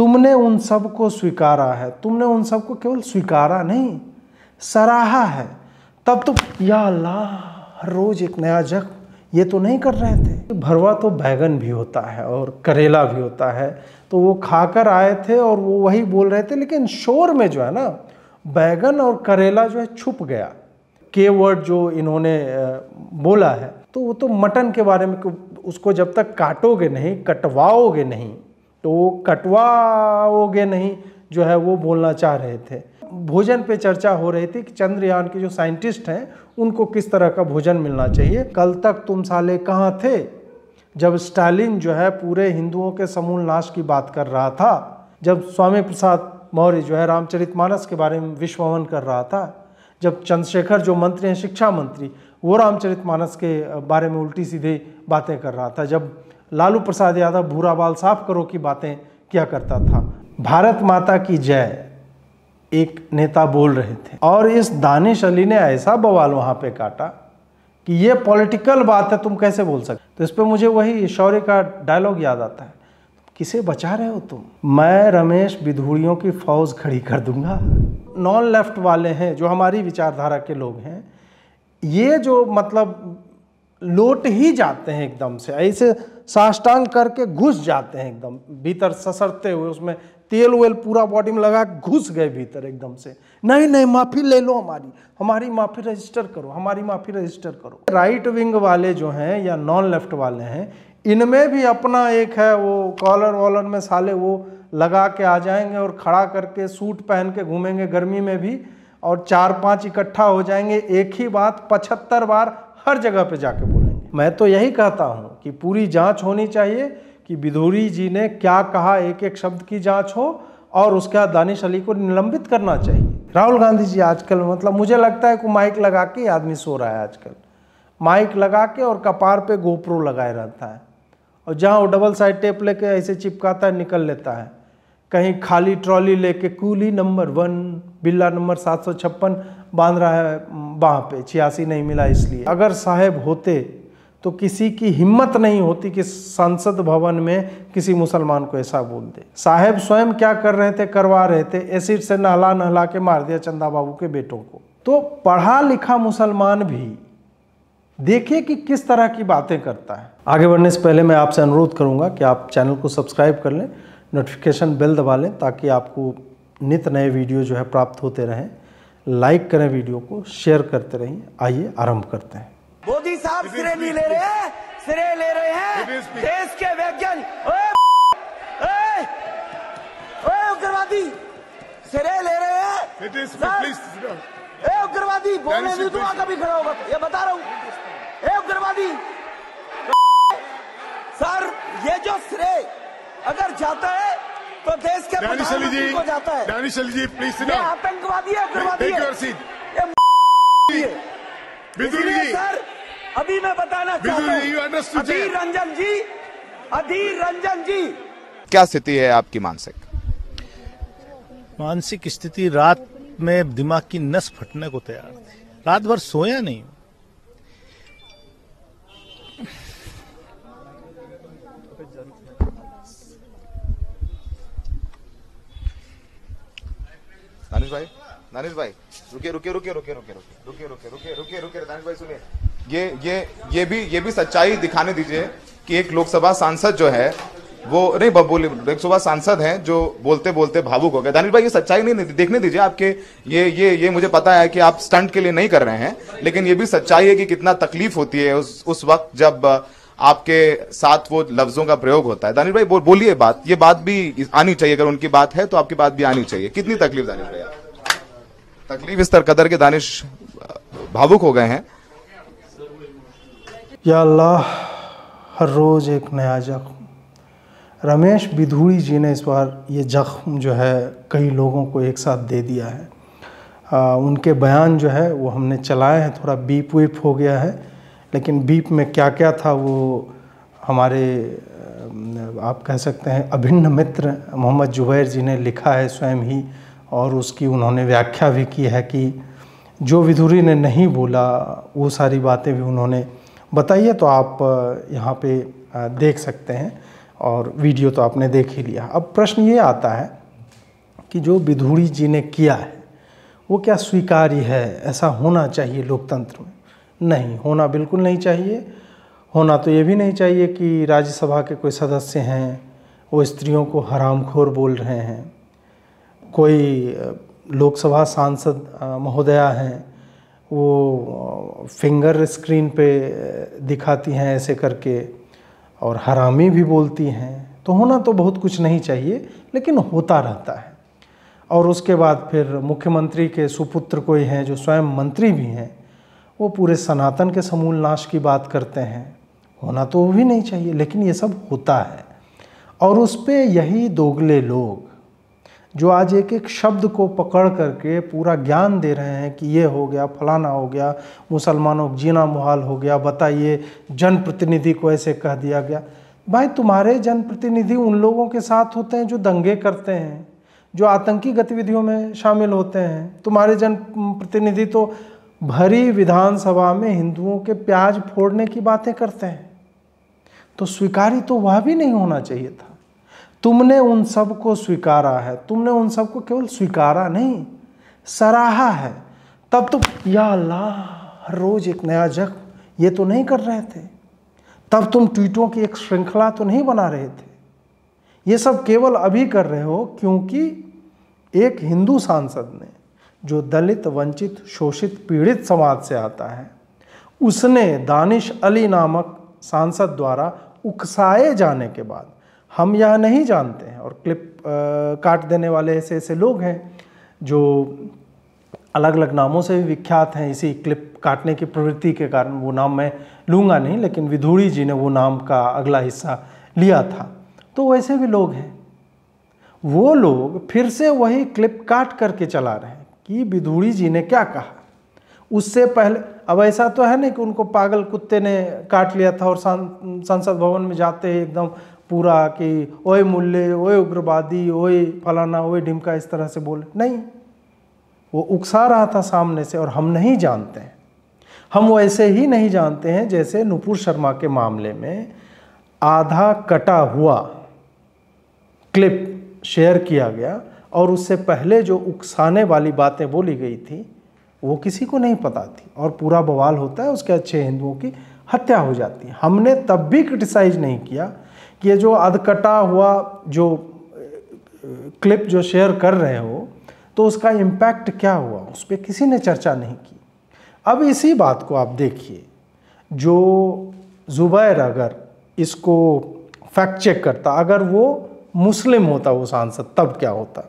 तुमने उन सब को स्वीकारा है तुमने उन सब को केवल स्वीकारा नहीं सराहा है तब तो या अल्लाह रोज़ एक नया जख्म ये तो नहीं कर रहे थे भरवा तो बैगन भी होता है और करेला भी होता है तो वो खाकर आए थे और वो वही बोल रहे थे लेकिन शोर में जो है ना बैगन और करेला जो है छुप गया के वर्ड जो इन्होंने बोला है तो वो तो मटन के बारे में उसको जब तक काटोगे नहीं कटवाओगे नहीं तो वो कटवाओगे नहीं जो है वो बोलना चाह रहे थे भोजन पे चर्चा हो रही थी कि चंद्रयान के जो साइंटिस्ट हैं उनको किस तरह का भोजन मिलना चाहिए कल तक तुम साले कहाँ थे जब स्टालिन जो है पूरे हिंदुओं के समूल नाश की बात कर रहा था जब स्वामी प्रसाद मौर्य जो है रामचरितमानस के बारे में विश्ववन कर रहा था जब चंद्रशेखर जो मंत्री हैं शिक्षा मंत्री वो रामचरितमानस के बारे में उल्टी सीधे बातें कर रहा था जब लालू प्रसाद यादव भूरा बाल साफ करो की बातें किया करता था भारत माता की जय एक नेता बोल रहे थे और इस दानिश अली ने ऐसा बवाल वहाँ पे काटा कि ये पॉलिटिकल बात है तुम कैसे बोल सकते तो इस पर मुझे वही शौर्य का डायलॉग याद आता है किसे बचा रहे हो तुम मैं रमेश बिधूड़ियों की फौज खड़ी कर दूंगा नॉन लेफ्ट वाले हैं जो हमारी विचारधारा के लोग हैं ये जो मतलब लोट ही जाते हैं एकदम से ऐसे साष्टांग करके घुस जाते हैं एकदम भीतर ससरते हुए उसमें तेल वेल पूरा बॉडी में लगा घुस गए भीतर एकदम से नहीं नहीं माफ़ी ले लो हमारी हमारी माफ़ी रजिस्टर करो हमारी माफ़ी रजिस्टर करो राइट विंग वाले जो हैं या नॉन लेफ्ट वाले हैं इनमें भी अपना एक है वो कॉलर वॉलर में साले वो लगा के आ जाएंगे और खड़ा करके सूट पहन के घूमेंगे गर्मी में भी और चार पांच इकट्ठा हो जाएंगे एक ही बात पचहत्तर बार हर जगह पे जाके बोलेंगे मैं तो यही कहता हूँ कि पूरी जांच होनी चाहिए कि बिधूरी जी ने क्या कहा एक एक शब्द की जांच हो और उसके बाद दानिश अली को निलंबित करना चाहिए राहुल गांधी जी आजकल मतलब मुझे लगता है कि माइक लगा के आदमी सो रहा है आजकल माइक लगा के और कपार पे गोप्रो लगाए रहता है और जहाँ वो डबल साइड टेप लेके ऐसे चिपकाता है निकल लेता है कहीं खाली ट्रॉली लेके कूली नंबर वन बिल्ला नंबर सात सौ छप्पन बांध रहा है बाह पे छियासी नहीं मिला इसलिए अगर साहेब होते तो किसी की हिम्मत नहीं होती कि संसद भवन में किसी मुसलमान को ऐसा बोल दे साहेब स्वयं क्या कर रहे थे करवा रहे थे एसिड से नहला नहला के मार दिया चंदा बाबू के बेटों को तो पढ़ा लिखा मुसलमान भी देखिए कि किस तरह की बातें करता है आगे बढ़ने से पहले मैं आपसे अनुरोध करूंगा कि आप चैनल को सब्सक्राइब कर लें नोटिफिकेशन बेल दबा लें ताकि आपको नित नए वीडियो जो है प्राप्त होते रहें लाइक करें वीडियो को शेयर करते रहिए आइए आरंभ करते हैं मोदी साहब सिरे नहीं ले रहे हैं सिरे ले रहे हैं देश के वैज्ञानिक उग्रवादी सिरे ले रहे हैं उग्रवादी बोलने तो भी तो कभी खड़ा होगा ये बता रहा हूँ ए उग्रवादी सर ये जो सिरे अगर जाता है प्रदेश तो के प्रधानमंत्री को जाता है जी प्लीज ये आतंकवादी है उग्रवादी है सर अभी मैं बताना चाहता हूँ अधीर रंजन जी अधीर रंजन जी क्या स्थिति है आपकी मानसिक मानसिक स्थिति रात में दिमाग की नस फटने को तैयार थी रात भर सोया नहीं दानिश भाई दानिश भाई रुके रुके रुके रुके रुके रुके रुके रुके रुके रुके रुके दानिश भाई सुनिए ये ये ये भी ये भी सच्चाई दिखाने दीजिए कि एक लोकसभा सांसद जो है वो नहीं बोले लोकसभा सांसद हैं जो बोलते बोलते भावुक हो गए दानिश भाई ये सच्चाई नहीं देखने दीजिए आपके ये ये ये मुझे पता है कि आप स्टंट के लिए नहीं कर रहे हैं लेकिन ये भी सच्चाई है कि कितना तकलीफ होती है उस उस वक्त जब आपके साथ वो लफ्जों का प्रयोग होता है दानिश भाई बोलिए बात ये बात भी आनी चाहिए अगर उनकी बात है तो आपकी बात भी आनी चाहिए कितनी तकलीफ दानिश भाई तकलीफ इस तरकदर के दानिश भावुक हो गए हैं या अल्लाह हर रोज़ एक नया जख्म रमेश बिधूड़ी जी ने इस बार ये जख्म जो है कई लोगों को एक साथ दे दिया है आ, उनके बयान जो है वो हमने चलाए हैं थोड़ा बीप वीप हो गया है लेकिन बीप में क्या क्या था वो हमारे आप कह सकते हैं अभिन्न मित्र मोहम्मद जुबैर जी ने लिखा है स्वयं ही और उसकी उन्होंने व्याख्या भी की है कि जो विधुरी ने नहीं बोला वो सारी बातें भी उन्होंने बताइए तो आप यहाँ पे देख सकते हैं और वीडियो तो आपने देख ही लिया अब प्रश्न ये आता है कि जो विधुरी जी ने किया है वो क्या स्वीकार्य है ऐसा होना चाहिए लोकतंत्र में नहीं होना बिल्कुल नहीं चाहिए होना तो ये भी नहीं चाहिए कि राज्यसभा के कोई सदस्य हैं वो स्त्रियों को हरामखोर बोल रहे हैं कोई लोकसभा सांसद महोदया हैं वो फिंगर स्क्रीन पे दिखाती हैं ऐसे करके और हरामी भी बोलती हैं तो होना तो बहुत कुछ नहीं चाहिए लेकिन होता रहता है और उसके बाद फिर मुख्यमंत्री के सुपुत्र कोई हैं जो स्वयं मंत्री भी हैं वो पूरे सनातन के समूल नाश की बात करते हैं होना तो वो भी नहीं चाहिए लेकिन ये सब होता है और उस पर यही दोगले लोग जो आज एक एक शब्द को पकड़ करके पूरा ज्ञान दे रहे हैं कि ये हो गया फलाना हो गया मुसलमानों को जीना मुहाल हो गया बताइए जनप्रतिनिधि को ऐसे कह दिया गया भाई तुम्हारे जनप्रतिनिधि उन लोगों के साथ होते हैं जो दंगे करते हैं जो आतंकी गतिविधियों में शामिल होते हैं तुम्हारे जनप्रतिनिधि तो भरी विधानसभा में हिंदुओं के प्याज फोड़ने की बातें करते हैं तो स्वीकारी तो वह भी नहीं होना चाहिए था तुमने उन सब को स्वीकारा है तुमने उन सब को केवल स्वीकारा नहीं सराहा है तब तो या अल्लाह हर रोज़ एक नया जख्म ये तो नहीं कर रहे थे तब तुम ट्वीटों की एक श्रृंखला तो नहीं बना रहे थे ये सब केवल अभी कर रहे हो क्योंकि एक हिंदू सांसद ने जो दलित वंचित शोषित पीड़ित समाज से आता है उसने दानिश अली नामक सांसद द्वारा उकसाए जाने के बाद हम यह नहीं जानते हैं और क्लिप आ, काट देने वाले ऐसे ऐसे लोग हैं जो अलग अलग नामों से भी विख्यात हैं इसी क्लिप काटने की प्रवृत्ति के कारण वो नाम मैं लूँगा नहीं लेकिन विधूड़ी जी ने वो नाम का अगला हिस्सा लिया था तो वैसे भी लोग हैं वो लोग फिर से वही क्लिप काट करके चला रहे हैं कि विदुड़ी जी ने क्या कहा उससे पहले अब ऐसा तो है ना कि उनको पागल कुत्ते ने काट लिया था और संसद भवन में जाते ही एकदम पूरा कि ओए मूल्य ओए उग्रवादी ओए फलाना ओए ढिमका इस तरह से बोले नहीं वो उकसा रहा था सामने से और हम नहीं जानते हैं हम वैसे ही नहीं जानते हैं जैसे नुपुर शर्मा के मामले में आधा कटा हुआ क्लिप शेयर किया गया और उससे पहले जो उकसाने वाली बातें बोली गई थी वो किसी को नहीं पता थी और पूरा बवाल होता है उसके अच्छे हिंदुओं की हत्या हो जाती है हमने तब भी क्रिटिसाइज नहीं किया कि ये जो अधकटा हुआ जो क्लिप जो शेयर कर रहे हो तो उसका इम्पैक्ट क्या हुआ उस पर किसी ने चर्चा नहीं की अब इसी बात को आप देखिए जो ज़ुबैर अगर इसको फैक्ट चेक करता अगर वो मुस्लिम होता वो सांसद तब क्या होता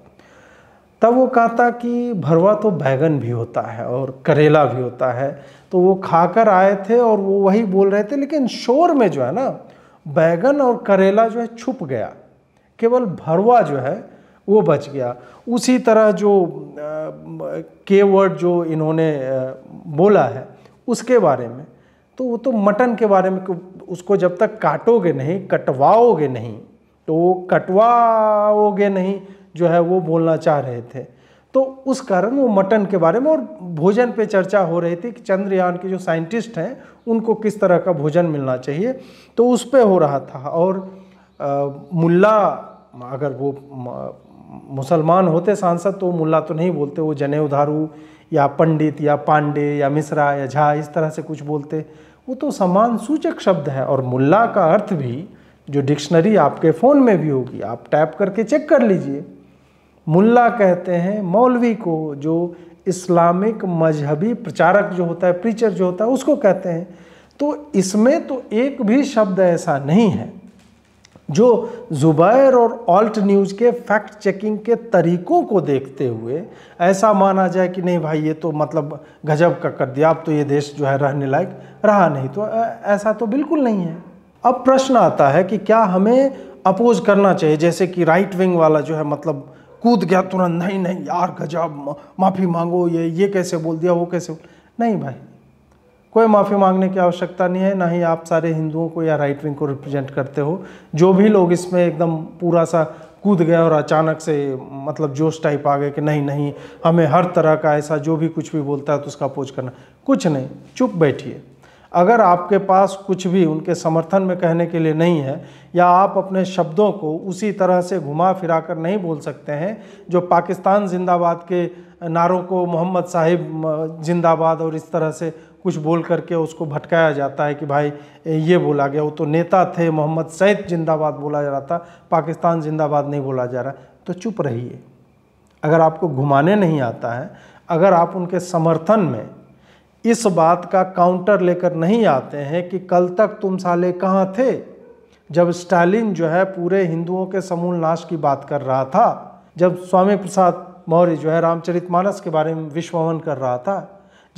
तब वो कहता कि भरवा तो बैगन भी होता है और करेला भी होता है तो वो खाकर आए थे और वो वही बोल रहे थे लेकिन शोर में जो है ना बैगन और करेला जो है छुप गया केवल भरवा जो है वो बच गया उसी तरह जो के वर्ड जो इन्होंने बोला है उसके बारे में तो वो तो मटन के बारे में उसको जब तक काटोगे नहीं कटवाओगे नहीं तो वो कटवाओगे नहीं जो है वो बोलना चाह रहे थे तो उस कारण वो मटन के बारे में और भोजन पे चर्चा हो रही थी कि चंद्रयान के जो साइंटिस्ट हैं उनको किस तरह का भोजन मिलना चाहिए तो उस पर हो रहा था और आ, मुल्ला अगर वो मुसलमान होते सांसद तो मुल्ला तो नहीं बोलते वो जने उधारू या पंडित या पांडे या मिश्रा या झा इस तरह से कुछ बोलते वो तो समान सूचक शब्द है और मुल्ला का अर्थ भी जो डिक्शनरी आपके फ़ोन में भी होगी आप टैप करके चेक कर लीजिए मुल्ला कहते हैं मौलवी को जो इस्लामिक मजहबी प्रचारक जो होता है प्रीचर जो होता है उसको कहते हैं तो इसमें तो एक भी शब्द ऐसा नहीं है जो ज़ुबैर और ऑल्ट न्यूज़ के फैक्ट चेकिंग के तरीकों को देखते हुए ऐसा माना जाए कि नहीं भाई ये तो मतलब गजब का कर दिया अब तो ये देश जो है रहने लायक रहा नहीं तो ऐसा तो बिल्कुल नहीं है अब प्रश्न आता है कि क्या हमें अपोज करना चाहिए जैसे कि राइट विंग वाला जो है मतलब कूद गया तुरंत नहीं नहीं यार गजब माफ़ी मांगो ये ये कैसे बोल दिया वो कैसे नहीं भाई कोई माफ़ी मांगने की आवश्यकता नहीं है ना ही आप सारे हिंदुओं को या राइट विंग को रिप्रेजेंट करते हो जो भी लोग इसमें एकदम पूरा सा कूद गए और अचानक से मतलब जोश टाइप आ गए कि नहीं नहीं हमें हर तरह का ऐसा जो भी कुछ भी बोलता है तो उसका अपोज करना कुछ नहीं चुप बैठिए अगर आपके पास कुछ भी उनके समर्थन में कहने के लिए नहीं है या आप अपने शब्दों को उसी तरह से घुमा फिरा कर नहीं बोल सकते हैं जो पाकिस्तान जिंदाबाद के नारों को मोहम्मद साहिब जिंदाबाद और इस तरह से कुछ बोल करके उसको भटकाया जाता है कि भाई ये बोला गया वो तो नेता थे मोहम्मद सैद जिंदाबाद बोला जा रहा था पाकिस्तान जिंदाबाद नहीं बोला जा रहा तो चुप रहिए अगर आपको घुमाने नहीं आता है अगर आप उनके समर्थन में इस बात का काउंटर लेकर नहीं आते हैं कि कल तक तुम साले कहाँ थे जब स्टालिन जो है पूरे हिंदुओं के समूल नाश की बात कर रहा था जब स्वामी प्रसाद मौर्य जो है रामचरितमानस के बारे में विश्ववन कर रहा था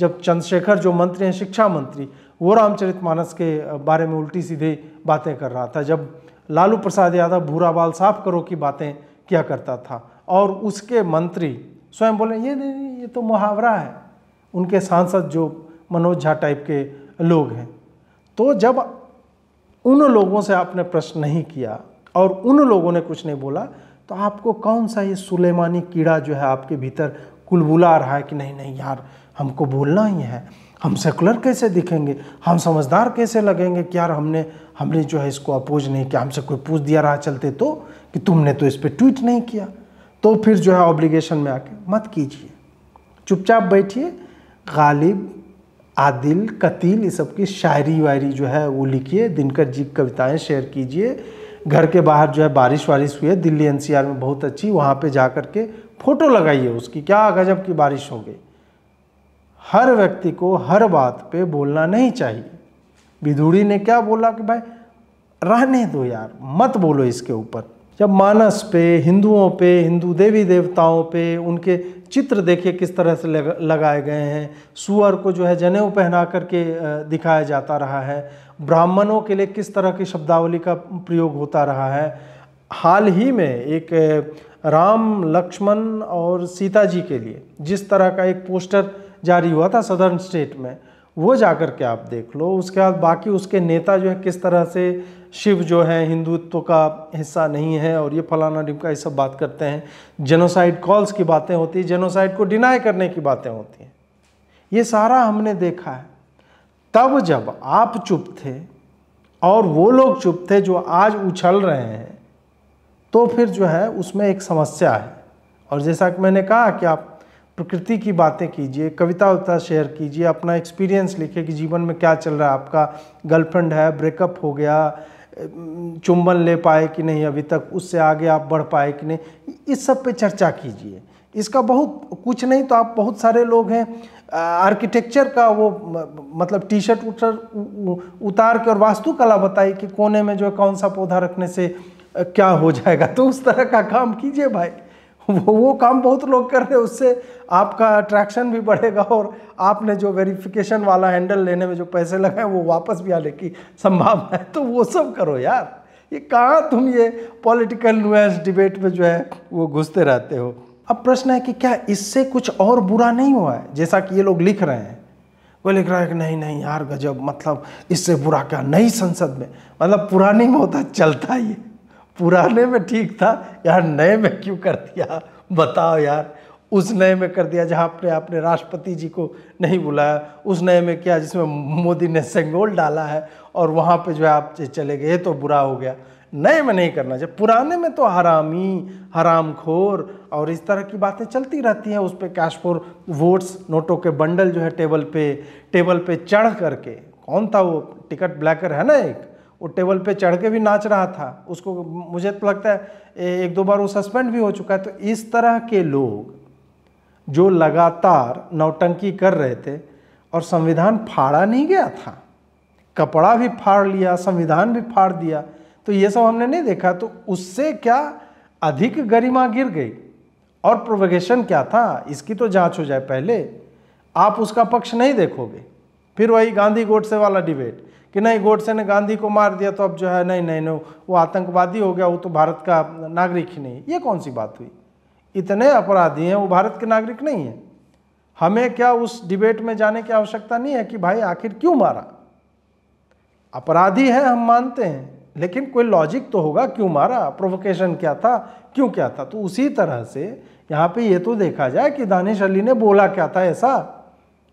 जब चंद्रशेखर जो मंत्री हैं शिक्षा मंत्री वो रामचरितमानस के बारे में उल्टी सीधे बातें कर रहा था जब लालू प्रसाद यादव भूरा बाल साफ करो की बातें किया करता था और उसके मंत्री स्वयं बोले ये नहीं ये तो मुहावरा है उनके सांसद जो मनोज झा टाइप के लोग हैं तो जब उन लोगों से आपने प्रश्न नहीं किया और उन लोगों ने कुछ नहीं बोला तो आपको कौन सा ये सुलेमानी कीड़ा जो है आपके भीतर कुलबुला रहा है कि नहीं नहीं यार हमको बोलना ही है हम सेकुलर कैसे दिखेंगे हम समझदार कैसे लगेंगे कि यार हमने हमने जो है इसको अपोज नहीं किया हमसे कोई पूछ दिया रहा चलते तो कि तुमने तो इस पर ट्वीट नहीं किया तो फिर जो है ऑब्लिगेशन में आके मत कीजिए चुपचाप बैठिए गालिब आदिल कतील ये सब की शायरी वायरी जो है वो लिखिए दिनकर जी कविताएं शेयर कीजिए घर के बाहर जो है बारिश वारिश हुई है दिल्ली एनसीआर में बहुत अच्छी वहाँ पे जा कर के फ़ोटो लगाइए उसकी क्या गजब की बारिश हो गई हर व्यक्ति को हर बात पे बोलना नहीं चाहिए विधूड़ी ने क्या बोला कि भाई रहने दो यार मत बोलो इसके ऊपर जब मानस पे हिंदुओं पे हिंदू देवी देवताओं पे उनके चित्र देखिए किस तरह से लगाए गए हैं सुअर को जो है जनेऊ पहना करके दिखाया जाता रहा है ब्राह्मणों के लिए किस तरह की शब्दावली का प्रयोग होता रहा है हाल ही में एक राम लक्ष्मण और सीता जी के लिए जिस तरह का एक पोस्टर जारी हुआ था सदर्न स्टेट में वो जा के आप देख लो उसके बाद बाकी उसके नेता जो है किस तरह से शिव जो है हिंदुत्व का हिस्सा नहीं है और ये फलाना डिमका ये सब बात करते हैं जेनोसाइड कॉल्स की बातें होती हैं जेनोसाइड को डिनाई करने की बातें होती हैं ये सारा हमने देखा है तब जब आप चुप थे और वो लोग चुप थे जो आज उछल रहे हैं तो फिर जो है उसमें एक समस्या है और जैसा कि मैंने कहा कि आप प्रकृति की बातें कीजिए कविता उविता शेयर कीजिए अपना एक्सपीरियंस लिखे कि जीवन में क्या चल रहा है आपका गर्लफ्रेंड है ब्रेकअप हो गया चुंबन ले पाए कि नहीं अभी तक उससे आगे आप बढ़ पाए कि नहीं इस सब पे चर्चा कीजिए इसका बहुत कुछ नहीं तो आप बहुत सारे लोग हैं आर्किटेक्चर का वो मतलब टी शर्ट उतर उतार के और वास्तुकला बताई कि कोने में जो कौन सा पौधा रखने से क्या हो जाएगा तो उस तरह का काम कीजिए भाई वो वो काम बहुत लोग कर रहे हैं उससे आपका अट्रैक्शन भी बढ़ेगा और आपने जो वेरिफिकेशन वाला हैंडल लेने में जो पैसे लगाए वो वापस भी आने की संभावना है तो वो सब करो यार ये कहाँ तुम ये पॉलिटिकल न्यूज डिबेट में जो है वो घुसते रहते हो अब प्रश्न है कि क्या इससे कुछ और बुरा नहीं हुआ है जैसा कि ये लोग लिख रहे हैं वो लिख रहा है कि नहीं नहीं यार गजब मतलब इससे बुरा क्या नई संसद में मतलब पुरानी में होता चलता ही है पुराने में ठीक था यार नए में क्यों कर दिया बताओ यार उस नए में कर दिया जहाँ आपने आपने राष्ट्रपति जी को नहीं बुलाया उस नए में क्या जिसमें मोदी ने सेंगोल डाला है और वहाँ पे जो है आप चले गए तो बुरा हो गया नए में नहीं करना चाहिए पुराने में तो हरामी हराम खोर और इस तरह की बातें चलती रहती हैं उस पर कैश फोर वोट्स नोटों के बंडल जो है टेबल पे टेबल पे चढ़ करके कौन था वो टिकट ब्लैकर है ना एक वो टेबल पे चढ़ के भी नाच रहा था उसको मुझे तो लगता है एक दो बार वो सस्पेंड भी हो चुका है तो इस तरह के लोग जो लगातार नौटंकी कर रहे थे और संविधान फाड़ा नहीं गया था कपड़ा भी फाड़ लिया संविधान भी फाड़ दिया तो ये सब हमने नहीं देखा तो उससे क्या अधिक गरिमा गिर गई और प्रोवेगेशन क्या था इसकी तो जांच हो जाए पहले आप उसका पक्ष नहीं देखोगे फिर वही गांधी गोडसे वाला डिबेट कि नहीं गोडसे ने गांधी को मार दिया तो अब जो है नहीं नहीं नहीं वो आतंकवादी हो गया वो तो भारत का नागरिक ही नहीं ये कौन सी बात हुई इतने अपराधी हैं वो भारत के नागरिक नहीं हैं हमें क्या उस डिबेट में जाने की आवश्यकता नहीं है कि भाई आखिर क्यों मारा अपराधी है हम मानते हैं लेकिन कोई लॉजिक तो होगा क्यों मारा प्रोवोकेशन क्या था क्यों क्या था तो उसी तरह से यहाँ पे ये तो देखा जाए कि दानिश अली ने बोला क्या था ऐसा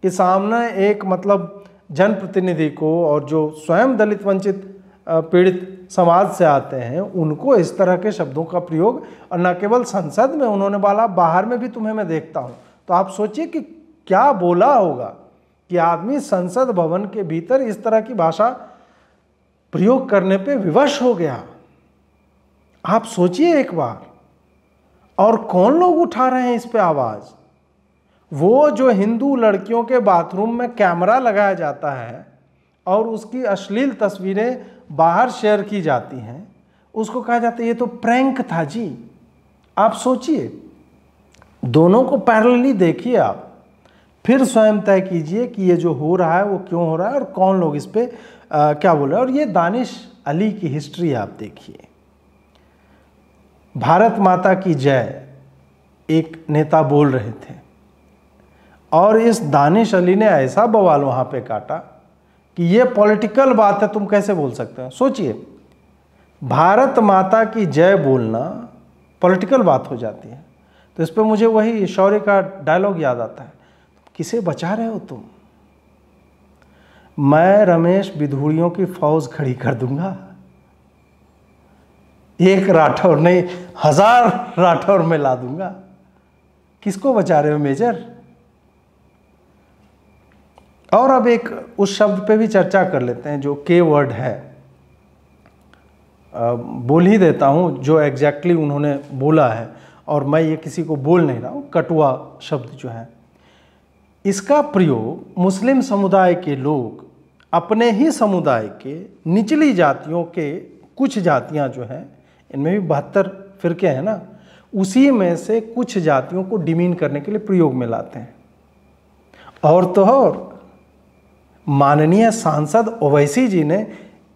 के सामने एक मतलब जनप्रतिनिधि को और जो स्वयं दलित वंचित पीड़ित समाज से आते हैं उनको इस तरह के शब्दों का प्रयोग और न केवल संसद में उन्होंने बोला बाहर में भी तुम्हें मैं देखता हूँ तो आप सोचिए कि क्या बोला होगा कि आदमी संसद भवन के भीतर इस तरह की भाषा प्रयोग करने पे विवश हो गया आप सोचिए एक बार और कौन लोग उठा रहे हैं इस पे आवाज़ वो जो हिंदू लड़कियों के बाथरूम में कैमरा लगाया जाता है और उसकी अश्लील तस्वीरें बाहर शेयर की जाती हैं उसको कहा जाता है ये तो प्रैंक था जी आप सोचिए दोनों को पैरेलली देखिए आप फिर स्वयं तय कीजिए कि ये जो हो रहा है वो क्यों हो रहा है और कौन लोग इस पर क्या बोल रहे हैं और ये दानिश अली की हिस्ट्री आप देखिए भारत माता की जय एक नेता बोल रहे थे और इस दानिश अली ने ऐसा बवाल वहाँ पे काटा कि ये पॉलिटिकल बात है तुम कैसे बोल सकते हो सोचिए भारत माता की जय बोलना पॉलिटिकल बात हो जाती है तो इस पर मुझे वही शौर्य का डायलॉग याद आता है किसे बचा रहे हो तुम मैं रमेश बिधूड़ियों की फौज खड़ी कर दूंगा एक राठौर नहीं हजार राठौर में ला दूंगा किसको बचा रहे हो मेजर और अब एक उस शब्द पे भी चर्चा कर लेते हैं जो के वर्ड है बोल ही देता हूँ जो एग्जैक्टली exactly उन्होंने बोला है और मैं ये किसी को बोल नहीं रहा हूँ कटुआ शब्द जो है इसका प्रयोग मुस्लिम समुदाय के लोग अपने ही समुदाय के निचली जातियों के कुछ जातियाँ जो हैं इनमें भी बहत्तर फिरके हैं ना उसी में से कुछ जातियों को डिमीन करने के लिए प्रयोग में लाते हैं और तो और माननीय सांसद ओवैसी जी ने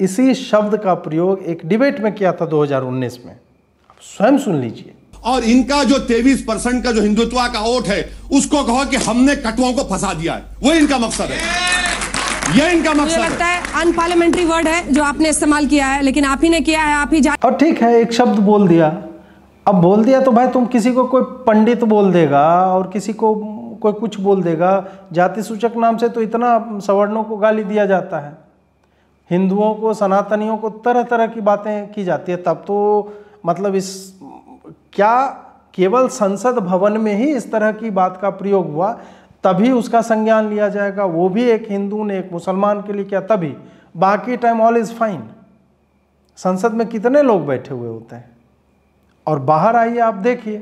इसी शब्द का प्रयोग एक डिबेट में किया था 2019 में आप स्वयं सुन लीजिए और इनका जो 23 परसेंट का जो हिंदुत्व का वोट है उसको कहो कि हमने कटुओं को फंसा दिया है वो इनका मकसद है ये इनका मकसद लगता है अनपार्लियामेंट्री वर्ड है जो आपने इस्तेमाल किया है लेकिन आप ही ने किया है आप ही जा और ठीक है एक शब्द बोल दिया अब बोल दिया तो भाई तुम किसी को कोई पंडित बोल देगा और किसी को कोई कुछ बोल देगा जाति सूचक नाम से तो इतना सवर्णों को गाली दिया जाता है हिंदुओं को सनातनियों को तरह तरह की बातें की जाती है तब तो मतलब इस क्या केवल संसद भवन में ही इस तरह की बात का प्रयोग हुआ तभी उसका संज्ञान लिया जाएगा वो भी एक हिंदू ने एक मुसलमान के लिए किया तभी बाकी टाइम ऑल इज़ फाइन संसद में कितने लोग बैठे हुए होते हैं और बाहर आइए आप देखिए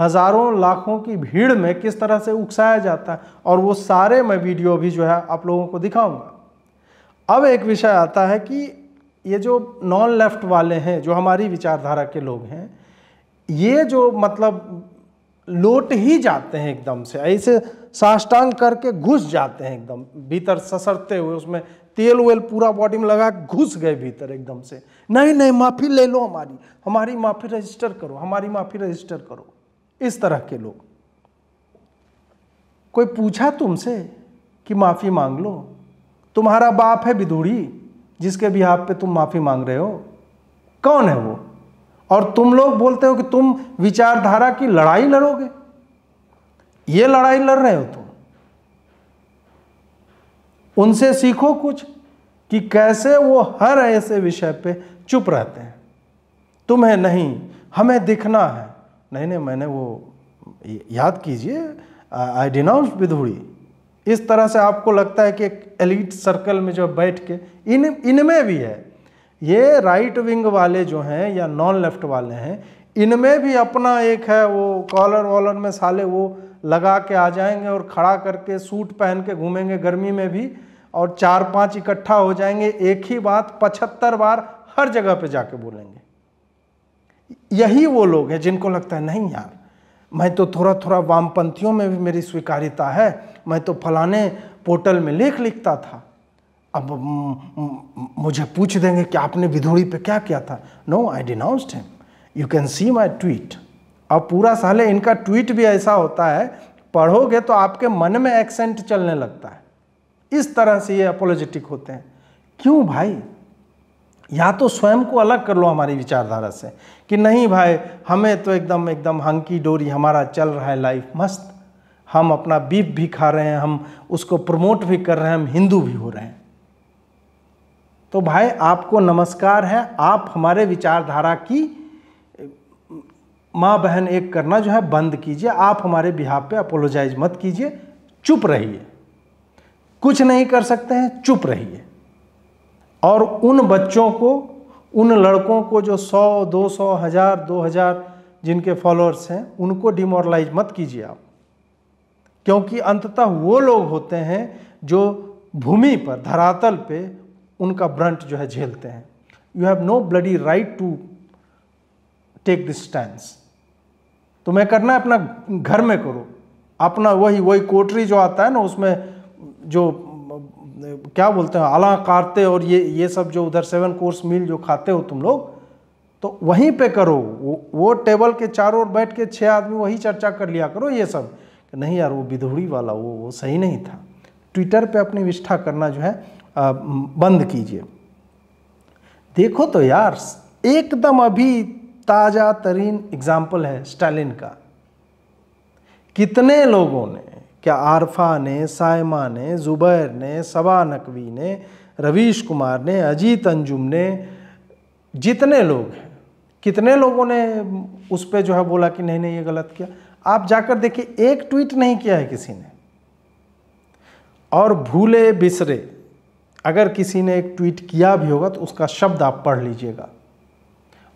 हज़ारों लाखों की भीड़ में किस तरह से उकसाया जाता है और वो सारे मैं वीडियो भी जो है आप लोगों को दिखाऊंगा अब एक विषय आता है कि ये जो नॉन लेफ्ट वाले हैं जो हमारी विचारधारा के लोग हैं ये जो मतलब लोट ही जाते हैं एकदम से ऐसे साष्टांग करके घुस जाते हैं एकदम भीतर ससरते हुए उसमें तेल वेल पूरा बॉडी में लगा घुस गए भीतर एकदम से नहीं नहीं माफ़ी ले लो हमारी हमारी माफ़ी रजिस्टर करो हमारी माफ़ी रजिस्टर करो इस तरह के लोग कोई पूछा तुमसे कि माफ़ी मांग लो तुम्हारा बाप है विदूढ़ी जिसके भी आप पे तुम माफ़ी मांग रहे हो कौन है वो और तुम लोग बोलते हो कि तुम विचारधारा की लड़ाई लड़ोगे ये लड़ाई लड़ रहे हो तुम उनसे सीखो कुछ कि कैसे वो हर ऐसे विषय पे चुप रहते हैं तुम्हें नहीं हमें दिखना है नहीं नहीं मैंने वो याद कीजिए आई डिनाउंस विधुड़ी इस तरह से आपको लगता है कि एक एलिट सर्कल में जो बैठ के इन इनमें भी है ये राइट विंग वाले जो हैं या नॉन लेफ्ट वाले हैं इनमें भी अपना एक है वो कॉलर वॉलर में साले वो लगा के आ जाएंगे और खड़ा करके सूट पहन के घूमेंगे गर्मी में भी और चार पांच इकट्ठा हो जाएंगे एक ही बात पचहत्तर बार हर जगह पे जाके बोलेंगे यही वो लोग हैं जिनको लगता है नहीं यार मैं तो थोड़ा थोड़ा वामपंथियों में भी मेरी स्वीकारिता है मैं तो फलाने पोर्टल में लेख लिखता था अब मुझे पूछ देंगे कि आपने विधोड़ी पे क्या किया था no I denounced him you can see my tweet अब पूरा साले इनका ट्वीट भी ऐसा होता है पढ़ोगे तो आपके मन में एक्सेंट चलने लगता है इस तरह से ये अपोलोजिटिक होते हैं क्यों भाई या तो स्वयं को अलग कर लो हमारी विचारधारा से कि नहीं भाई हमें तो एकदम एकदम हंकी डोरी हमारा चल रहा है लाइफ मस्त हम अपना बीफ भी खा रहे हैं हम उसको प्रमोट भी कर रहे हैं हम हिंदू भी हो रहे हैं तो भाई आपको नमस्कार है आप हमारे विचारधारा की माँ बहन एक करना जो है बंद कीजिए आप हमारे बिहार पे अपोलोजाइज मत कीजिए चुप रहिए कुछ नहीं कर सकते हैं चुप रहिए और उन बच्चों को उन लड़कों को जो सौ दो सौ हज़ार दो हज़ार जिनके फॉलोअर्स हैं उनको डिमोरलाइज मत कीजिए आप क्योंकि अंततः वो लोग होते हैं जो भूमि पर धरातल पे उनका ब्रंट जो है झेलते हैं you have no bloody right to take this stand तो मैं करना है अपना घर में करो अपना वही वही कोटरी जो आता है ना उसमें जो क्या बोलते हैं आला काटते और ये ये सब जो उधर सेवन कोर्स मील जो खाते हो तुम लोग तो वहीं पे करो वो, वो टेबल के चारों ओर बैठ के छः आदमी वही चर्चा कर लिया करो ये सब नहीं यार वो बिधुड़ी वाला वो वो सही नहीं था ट्विटर पे अपनी विष्ठा करना जो है आ, बंद कीजिए देखो तो यार एकदम अभी ताज़ा तरीन एग्जाम्पल है स्टालिन का कितने लोगों ने क्या आरफा ने सायमा ने ज़ुबैर ने सबा नकवी ने रवीश कुमार ने अजीत अंजुम ने जितने लोग हैं कितने लोगों ने उस पर जो है बोला कि नहीं नहीं ये गलत किया आप जाकर देखिए एक ट्वीट नहीं किया है किसी ने और भूले बिसरे अगर किसी ने एक ट्वीट किया भी होगा तो उसका शब्द आप पढ़ लीजिएगा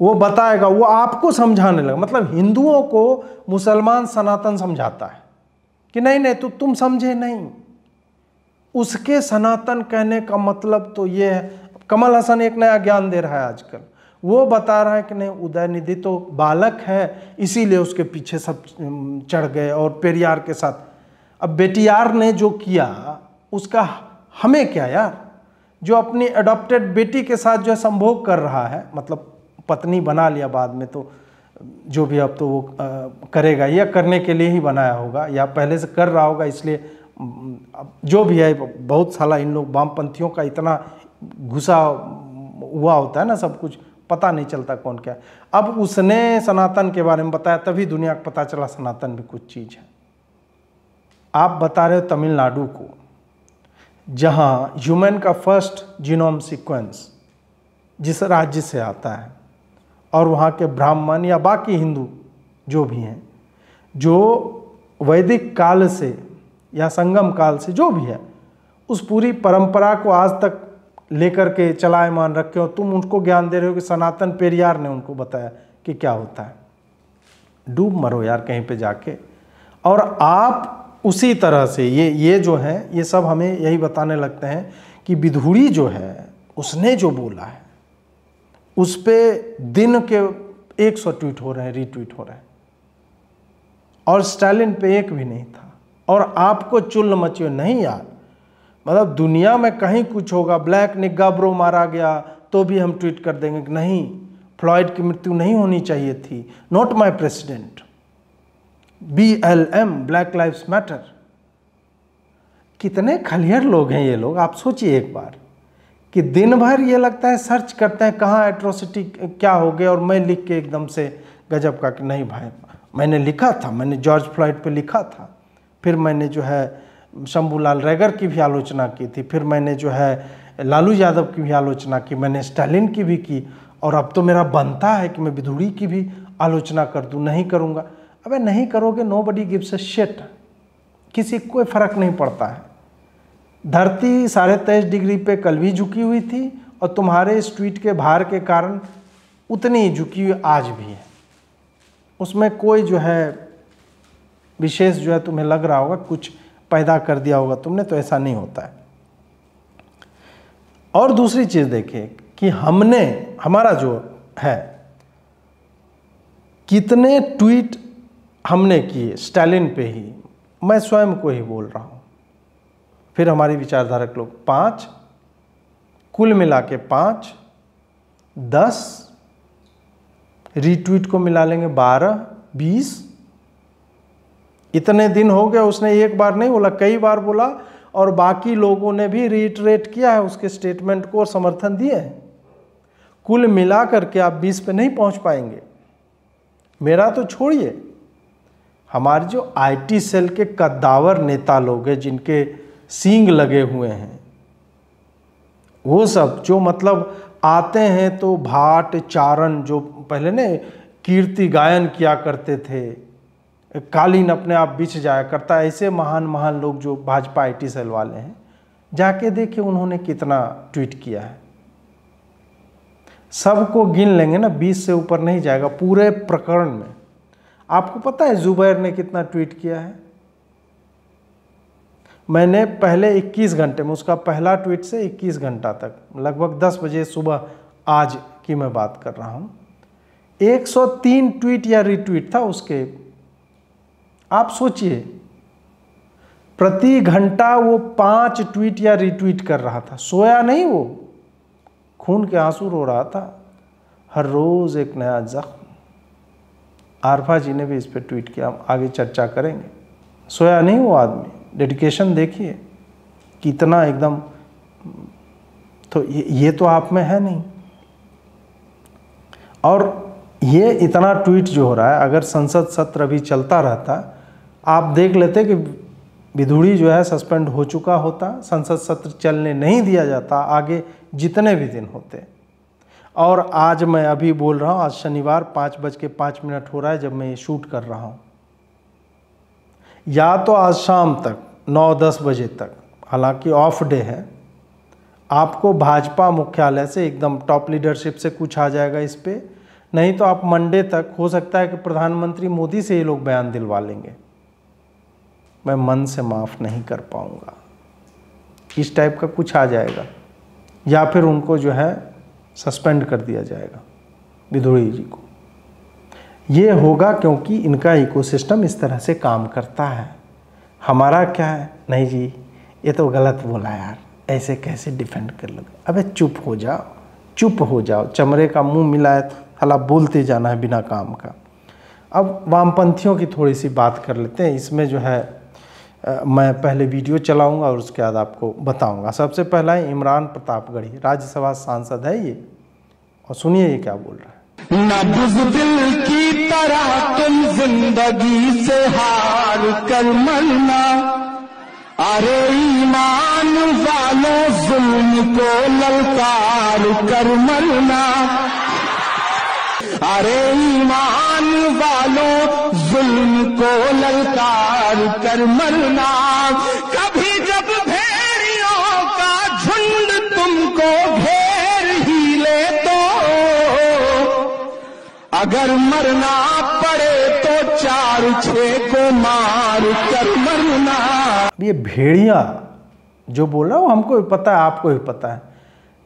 वो बताएगा वो आपको समझाने लगा मतलब हिंदुओं को मुसलमान सनातन समझाता है कि नहीं नहीं तो तुम समझे नहीं उसके सनातन कहने का मतलब तो ये है कमल हसन एक नया ज्ञान दे रहा है आजकल वो बता रहा है कि नहीं उदयनिधि तो बालक है इसीलिए उसके पीछे सब चढ़ गए और पेरियार के साथ अब बेटियार ने जो किया उसका हमें क्या यार जो अपनी अडॉप्टेड बेटी के साथ जो है संभोग कर रहा है मतलब पत्नी बना लिया बाद में तो जो भी अब तो वो करेगा या करने के लिए ही बनाया होगा या पहले से कर रहा होगा इसलिए जो भी है बहुत साला इन लोग वामपंथियों का इतना घुसा हुआ होता है ना सब कुछ पता नहीं चलता कौन क्या अब उसने सनातन के बारे में बताया तभी दुनिया को पता चला सनातन भी कुछ चीज़ है आप बता रहे हो तमिलनाडु को जहाँ ह्यूमन का फर्स्ट जीनोम सीक्वेंस जिस राज्य से आता है और वहाँ के ब्राह्मण या बाकी हिंदू जो भी हैं जो वैदिक काल से या संगम काल से जो भी है उस पूरी परंपरा को आज तक लेकर के चलायमान रखे हो तुम उनको ज्ञान दे रहे हो कि सनातन पेरियार ने उनको बताया कि क्या होता है डूब मरो यार कहीं पे जाके और आप उसी तरह से ये ये जो है ये सब हमें यही बताने लगते हैं कि विधुड़ी जो है उसने जो बोला है उस पर दिन के 100 ट्वीट हो रहे हैं रीट्वीट हो रहे हैं और स्टालिन पे एक भी नहीं था और आपको चुल्ल मचियो नहीं यार मतलब दुनिया में कहीं कुछ होगा ब्लैक निग्गा ब्रो मारा गया तो भी हम ट्वीट कर देंगे कि नहीं फ्लॉइड की मृत्यु नहीं होनी चाहिए थी not my president B L M black life matter कितने खलियर लोग हैं ये लोग आप सोचिए एक बार कि दिन भर ये लगता है सर्च करते हैं कहाँ एट्रोसिटी क्या हो गया और मैं लिख के एकदम से गजब का कि नहीं भाई मैंने लिखा था मैंने जॉर्ज फ्लॉइड पे लिखा था फिर मैंने जो है शंभूलाल रैगर की भी आलोचना की थी फिर मैंने जो है लालू यादव की भी आलोचना की मैंने स्टालिन की भी की और अब तो मेरा बनता है कि मैं बिधुड़ी की भी आलोचना कर दूँ नहीं करूँगा अब नहीं करोगे नो बडी गिव्स ए शेट किसी कोई फर्क नहीं पड़ता है धरती साढ़े तेईस डिग्री पे कल भी झुकी हुई थी और तुम्हारे इस ट्वीट के भार के कारण उतनी ही झुकी हुई आज भी है उसमें कोई जो है विशेष जो है तुम्हें लग रहा होगा कुछ पैदा कर दिया होगा तुमने तो ऐसा नहीं होता है और दूसरी चीज़ देखिए कि हमने हमारा जो है कितने ट्वीट हमने किए स्टालिन पे ही मैं स्वयं को ही बोल रहा हूँ फिर हमारे विचारधारक लोग पाँच कुल मिला के पाँच दस रीट्वीट को मिला लेंगे बारह बीस इतने दिन हो गए उसने एक बार नहीं बोला कई बार बोला और बाकी लोगों ने भी रिट्रेट किया है उसके स्टेटमेंट को और समर्थन दिए हैं कुल मिला करके आप 20 पे नहीं पहुंच पाएंगे मेरा तो छोड़िए हमारे जो आईटी सेल के कद्दावर नेता लोग हैं जिनके सींग लगे हुए हैं वो सब जो मतलब आते हैं तो भाट चारण जो पहले ने कीर्ति गायन किया करते थे कालीन अपने आप बिछ जाया करता ऐसे महान महान लोग जो भाजपा आई टी सेल वाले हैं जाके देखे उन्होंने कितना ट्वीट किया है सबको गिन लेंगे ना बीस से ऊपर नहीं जाएगा पूरे प्रकरण में आपको पता है जुबैर ने कितना ट्वीट किया है मैंने पहले 21 घंटे में उसका पहला ट्वीट से 21 घंटा तक लगभग 10 बजे सुबह आज की मैं बात कर रहा हूँ 103 ट्वीट या रीट्वीट था उसके आप सोचिए प्रति घंटा वो पाँच ट्वीट या रीट्वीट कर रहा था सोया नहीं वो खून के आंसू रो रहा था हर रोज़ एक नया जख्म आरफा जी ने भी इस पर ट्वीट किया हम आगे चर्चा करेंगे सोया नहीं वो आदमी डेडिकेशन देखिए कितना एकदम तो ये, ये तो आप में है नहीं और ये इतना ट्वीट जो हो रहा है अगर संसद सत्र अभी चलता रहता आप देख लेते कि विधुड़ी जो है सस्पेंड हो चुका होता संसद सत्र चलने नहीं दिया जाता आगे जितने भी दिन होते और आज मैं अभी बोल रहा हूँ आज शनिवार पाँच बज के पाँच मिनट हो रहा है जब मैं ये शूट कर रहा हूँ या तो आज शाम तक 9-10 बजे तक हालांकि ऑफ डे है आपको भाजपा मुख्यालय से एकदम टॉप लीडरशिप से कुछ आ जाएगा इस पर नहीं तो आप मंडे तक हो सकता है कि प्रधानमंत्री मोदी से ये लोग बयान दिलवा लेंगे मैं मन से माफ़ नहीं कर पाऊँगा इस टाइप का कुछ आ जाएगा या फिर उनको जो है सस्पेंड कर दिया जाएगा विधुड़ी जी को ये होगा क्योंकि इनका इकोसिस्टम इस तरह से काम करता है हमारा क्या है नहीं जी ये तो गलत बोला यार ऐसे कैसे डिफेंड कर लोगे अबे चुप हो जाओ चुप हो जाओ चमड़े का मुंह मिलाए तो हला बोलते जाना है बिना काम का अब वामपंथियों की थोड़ी सी बात कर लेते हैं इसमें जो है आ, मैं पहले वीडियो चलाऊंगा और उसके बाद आपको बताऊंगा सबसे पहला है इमरान प्रतापगढ़ी राज्यसभा सांसद है ये और सुनिए ये क्या बोल रहा है न बुजदिल की तरह तुम जिंदगी से हार कर मरना अरे ईमान वालों जुल्म को ललकार कर मरना अरे ईमान वालों जुल्म को ललकार कर मरना कभी जब अगर मरना पड़े तो चार छे को मार कर मरना ये भेड़िया जो बोल रहा हूँ हमको भी पता है आपको भी पता है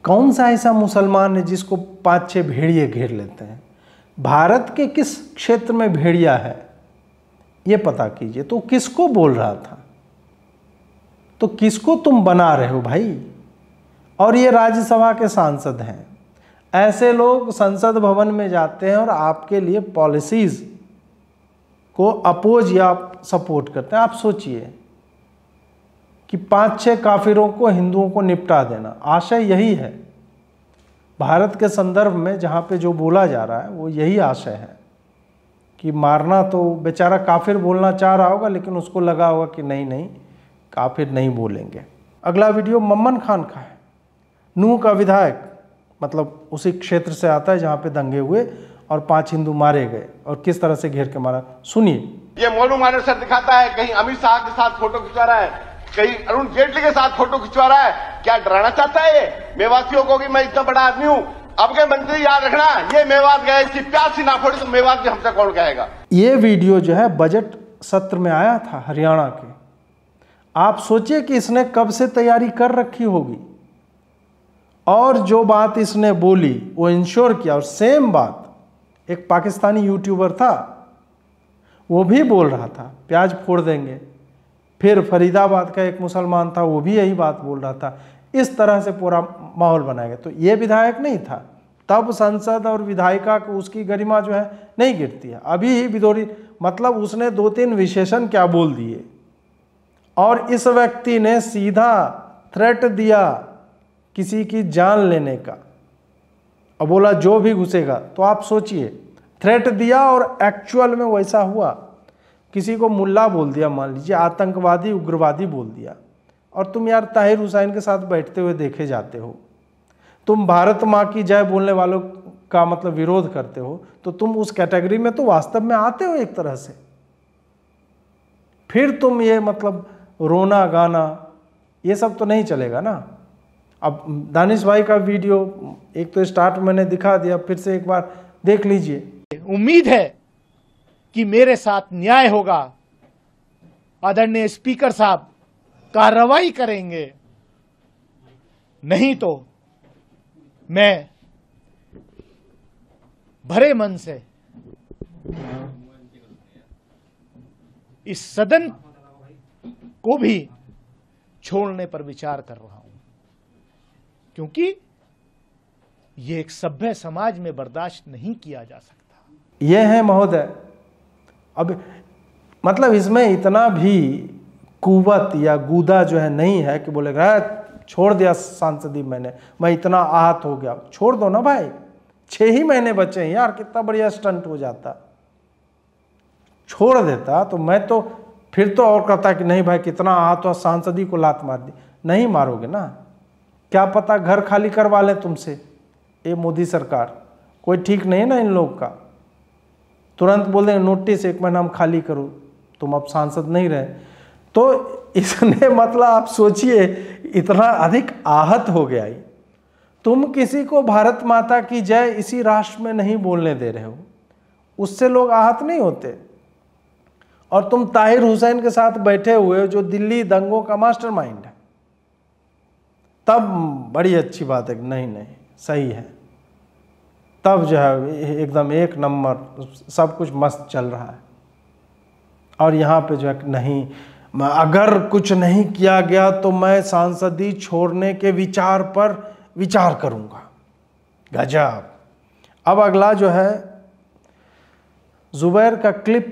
कौन सा ऐसा मुसलमान है जिसको पाँच छः भेड़िए घेर लेते हैं भारत के किस क्षेत्र में भेड़िया है ये पता कीजिए तो किसको बोल रहा था तो किसको तुम बना रहे हो भाई और ये राज्यसभा के सांसद हैं ऐसे लोग संसद भवन में जाते हैं और आपके लिए पॉलिसीज़ को अपोज या सपोर्ट करते हैं आप सोचिए कि पांच छह काफिरों को हिंदुओं को निपटा देना आशय यही है भारत के संदर्भ में जहाँ पे जो बोला जा रहा है वो यही आशय है कि मारना तो बेचारा काफिर बोलना चाह रहा होगा लेकिन उसको लगा होगा कि नहीं नहीं काफिर नहीं बोलेंगे अगला वीडियो मम्मन खान का है नूह का विधायक मतलब उसी क्षेत्र से आता है जहाँ पे दंगे हुए और पांच हिंदू मारे गए और किस तरह से घेर के मारा सुनिए ये मोनू मारे सर दिखाता है कहीं अमित शाह के साथ फोटो खिंचवा रहा है कहीं अरुण जेटली के साथ फोटो खिंचवा रहा है क्या डराना चाहता है ये मेवासियों को कि मैं इतना बड़ा आदमी हूँ अब के मंत्री याद रखना ये मेवात गए इसकी प्यास ना फोड़ी तो मेवात के हमसे कौन कहेगा ये वीडियो जो है बजट सत्र में आया था हरियाणा के आप सोचिए कि इसने कब से तैयारी कर रखी होगी और जो बात इसने बोली वो इंश्योर किया और सेम बात एक पाकिस्तानी यूट्यूबर था वो भी बोल रहा था प्याज फोड़ देंगे फिर फरीदाबाद का एक मुसलमान था वो भी यही बात बोल रहा था इस तरह से पूरा माहौल बनाया गया तो ये विधायक नहीं था तब संसद और विधायिका को उसकी गरिमा जो है नहीं गिरती है अभी ही विदोरी मतलब उसने दो तीन विशेषण क्या बोल दिए और इस व्यक्ति ने सीधा थ्रेट दिया किसी की जान लेने का और बोला जो भी घुसेगा तो आप सोचिए थ्रेट दिया और एक्चुअल में वैसा हुआ किसी को मुल्ला बोल दिया मान लीजिए आतंकवादी उग्रवादी बोल दिया और तुम यार ताहिर हुसैन के साथ बैठते हुए देखे जाते हो तुम भारत माँ की जय बोलने वालों का मतलब विरोध करते हो तो तुम उस कैटेगरी में तो वास्तव में आते हो एक तरह से फिर तुम ये मतलब रोना गाना ये सब तो नहीं चलेगा ना अब दानिश भाई का वीडियो एक तो स्टार्ट मैंने दिखा दिया फिर से एक बार देख लीजिए उम्मीद है कि मेरे साथ न्याय होगा आदरणीय स्पीकर साहब कार्रवाई करेंगे नहीं तो मैं भरे मन से इस सदन को भी छोड़ने पर विचार कर रहा हूं क्योंकि ये एक सभ्य समाज में बर्दाश्त नहीं किया जा सकता ये है महोदय अब मतलब इसमें इतना भी कुवत या गुदा जो है नहीं है कि बोले छोड़ दिया सांसदी मैंने मैं इतना आहत हो गया छोड़ दो ना भाई छह ही महीने बचे हैं यार कितना बढ़िया स्टंट हो जाता छोड़ देता तो मैं तो फिर तो और कहता कि नहीं भाई कितना आहत हुआ सांसदी को लात मार दी नहीं मारोगे ना क्या पता घर खाली करवा लें तुमसे ये मोदी सरकार कोई ठीक नहीं ना इन लोग का तुरंत बोल देंगे नोटिस एक महीना हम खाली करो तुम अब सांसद नहीं रहे तो इसने मतलब आप सोचिए इतना अधिक आहत हो गया ही तुम किसी को भारत माता की जय इसी राष्ट्र में नहीं बोलने दे रहे हो उससे लोग आहत नहीं होते और तुम ताहिर हुसैन के साथ बैठे हुए हो जो दिल्ली दंगों का मास्टरमाइंड है तब बड़ी अच्छी बात है नहीं नहीं सही है तब जो है एकदम एक नंबर सब कुछ मस्त चल रहा है और यहाँ पे जो है नहीं अगर कुछ नहीं किया गया तो मैं सांसदी छोड़ने के विचार पर विचार करूँगा गजब अब अगला जो है ज़ुबैर का क्लिप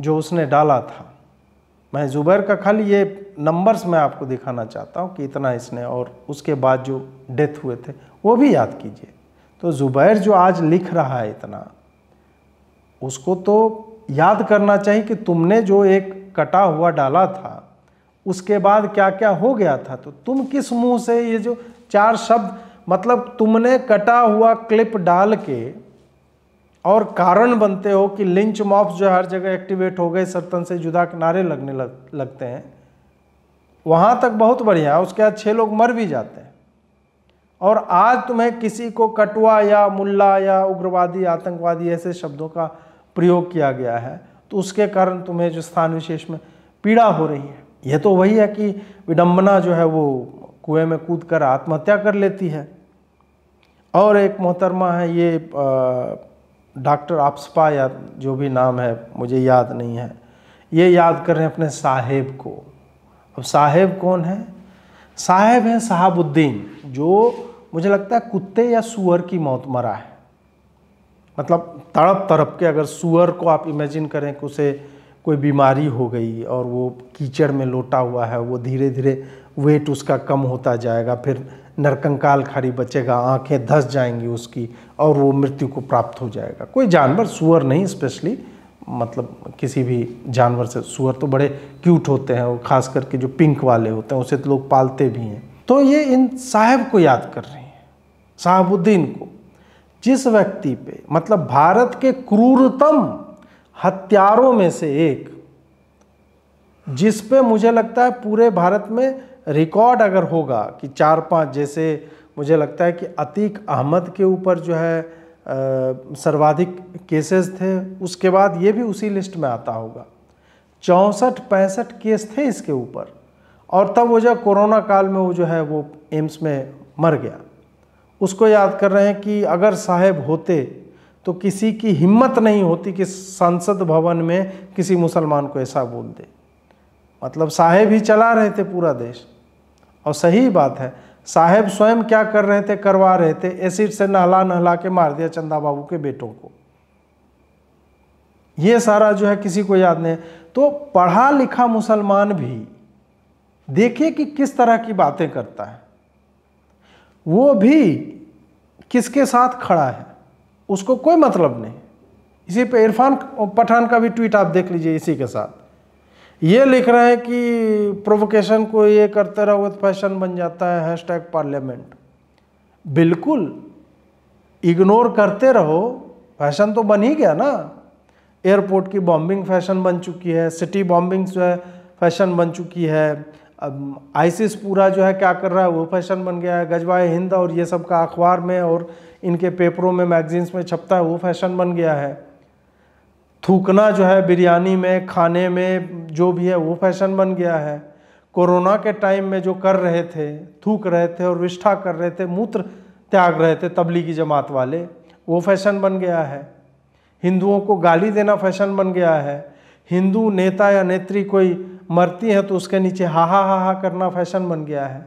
जो उसने डाला था मैं ज़ुबैर का खाली ये नंबर्स मैं आपको दिखाना चाहता हूँ कि इतना इसने और उसके बाद जो डेथ हुए थे वो भी याद कीजिए तो ज़ुबैर जो आज लिख रहा है इतना उसको तो याद करना चाहिए कि तुमने जो एक कटा हुआ डाला था उसके बाद क्या क्या हो गया था तो तुम किस मुंह से ये जो चार शब्द मतलब तुमने कटा हुआ क्लिप डाल के और कारण बनते हो कि लिंच मॉफ जो हर जगह एक्टिवेट हो गए सरतन से जुदा किनारे लगने लग, लगते हैं वहाँ तक बहुत बढ़िया उसके बाद छः लोग मर भी जाते हैं और आज तुम्हें किसी को कटुआ या मुल्ला या उग्रवादी आतंकवादी ऐसे शब्दों का प्रयोग किया गया है तो उसके कारण तुम्हें जो स्थान विशेष में पीड़ा हो रही है यह तो वही है कि विडम्बना जो है वो कुएं में कूद कर आत्महत्या कर लेती है और एक मोहतरमा है ये डॉक्टर आपसपा या जो भी नाम है मुझे याद नहीं है ये याद कर रहे हैं अपने साहेब को अब साहेब कौन है साहेब है साहबुद्दीन जो मुझे लगता है कुत्ते या सुअर की मौत मरा है मतलब तड़प तड़प के अगर सुअर को आप इमेजिन करें कि उसे कोई बीमारी हो गई और वो कीचड़ में लोटा हुआ है वो धीरे धीरे वेट उसका कम होता जाएगा फिर नरकंकाल खारी बचेगा आंखें धस जाएंगी उसकी और वो मृत्यु को प्राप्त हो जाएगा कोई जानवर सुअर नहीं स्पेशली मतलब किसी भी जानवर से सुअर तो बड़े क्यूट होते हैं और ख़ास करके जो पिंक वाले होते हैं उसे तो लोग पालते भी हैं तो ये इन साहब को याद कर रही हैं साहबुद्दीन को जिस व्यक्ति पे मतलब भारत के क्रूरतम हत्यारों में से एक जिस पे मुझे लगता है पूरे भारत में रिकॉर्ड अगर होगा कि चार पांच जैसे मुझे लगता है कि अतीक अहमद के ऊपर जो है सर्वाधिक केसेस थे उसके बाद ये भी उसी लिस्ट में आता होगा चौंसठ पैंसठ केस थे इसके ऊपर और तब वो जो कोरोना काल में वो जो है वो एम्स में मर गया उसको याद कर रहे हैं कि अगर साहेब होते तो किसी की हिम्मत नहीं होती कि संसद भवन में किसी मुसलमान को ऐसा बोल दे मतलब साहेब ही चला रहे थे पूरा देश और सही बात है साहेब स्वयं क्या कर रहे थे करवा रहे थे एसिड से नहला नहला के मार दिया चंदा बाबू के बेटों को ये सारा जो है किसी को याद नहीं तो पढ़ा लिखा मुसलमान भी देखे कि किस तरह की बातें करता है वो भी किसके साथ खड़ा है उसको कोई मतलब नहीं इसी पे इरफान पठान का भी ट्वीट आप देख लीजिए इसी के साथ ये लिख रहे हैं कि प्रोवोकेशन को ये करते रहो तो फैशन बन जाता है हैशटैग पार्लियामेंट बिल्कुल इग्नोर करते रहो फैशन तो बन ही गया ना एयरपोर्ट की बॉम्बिंग फैशन बन चुकी है सिटी बॉम्बिंग जो है फैशन बन चुकी है अब आइसिस पूरा जो है क्या कर रहा है वो फैशन बन गया है गजवाए हिंद और ये सब का अखबार में और इनके पेपरों में मैगजीन्स में छपता है वो फैशन बन गया है थूकना जो है बिरयानी में खाने में जो भी है वो फैशन बन गया है कोरोना के टाइम में जो कर रहे थे थूक रहे थे और विष्ठा कर रहे थे मूत्र त्याग रहे थे तबलीगी जमात वाले वो फैशन बन गया है हिंदुओं को गाली देना फैशन बन गया है हिंदू नेता या नेत्री कोई मरती है तो उसके नीचे हा हा हा हा करना फैशन बन गया है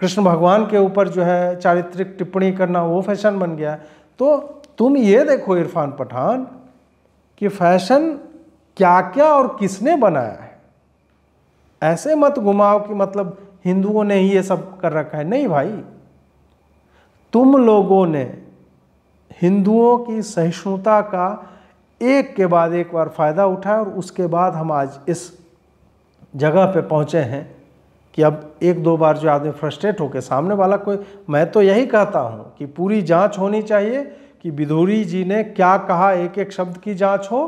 कृष्ण भगवान के ऊपर जो है चारित्रिक टिप्पणी करना वो फैशन बन गया है तो तुम ये देखो इरफान पठान कि फैशन क्या क्या और किसने बनाया है ऐसे मत घुमाओ कि मतलब हिंदुओं ने ही ये सब कर रखा है नहीं भाई तुम लोगों ने हिंदुओं की सहिष्णुता का एक के बाद एक बार फ़ायदा उठाया और उसके बाद हम आज इस जगह पे पहुंचे हैं कि अब एक दो बार जो आदमी फ्रस्ट्रेट होकर सामने वाला कोई मैं तो यही कहता हूं कि पूरी जांच होनी चाहिए कि विधूरी जी ने क्या कहा एक एक शब्द की जांच हो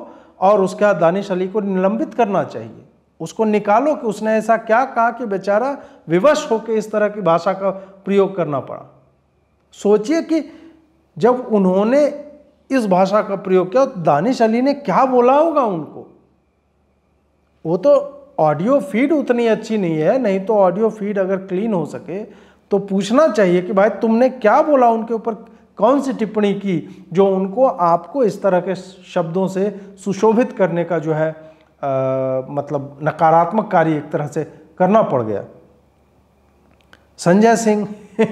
और उसके बाद दानिश अली को निलंबित करना चाहिए उसको निकालो कि उसने ऐसा क्या कहा कि बेचारा विवश होकर इस तरह की भाषा का प्रयोग करना पड़ा सोचिए कि जब उन्होंने इस भाषा का प्रयोग किया तो दानिश अली ने क्या बोला होगा उनको वो तो ऑडियो फीड उतनी अच्छी नहीं है नहीं तो ऑडियो फीड अगर क्लीन हो सके तो पूछना चाहिए कि भाई तुमने क्या बोला उनके ऊपर कौन सी टिप्पणी की जो उनको आपको इस तरह के शब्दों से सुशोभित करने का जो है आ, मतलब नकारात्मक कार्य एक तरह से करना पड़ गया संजय सिंह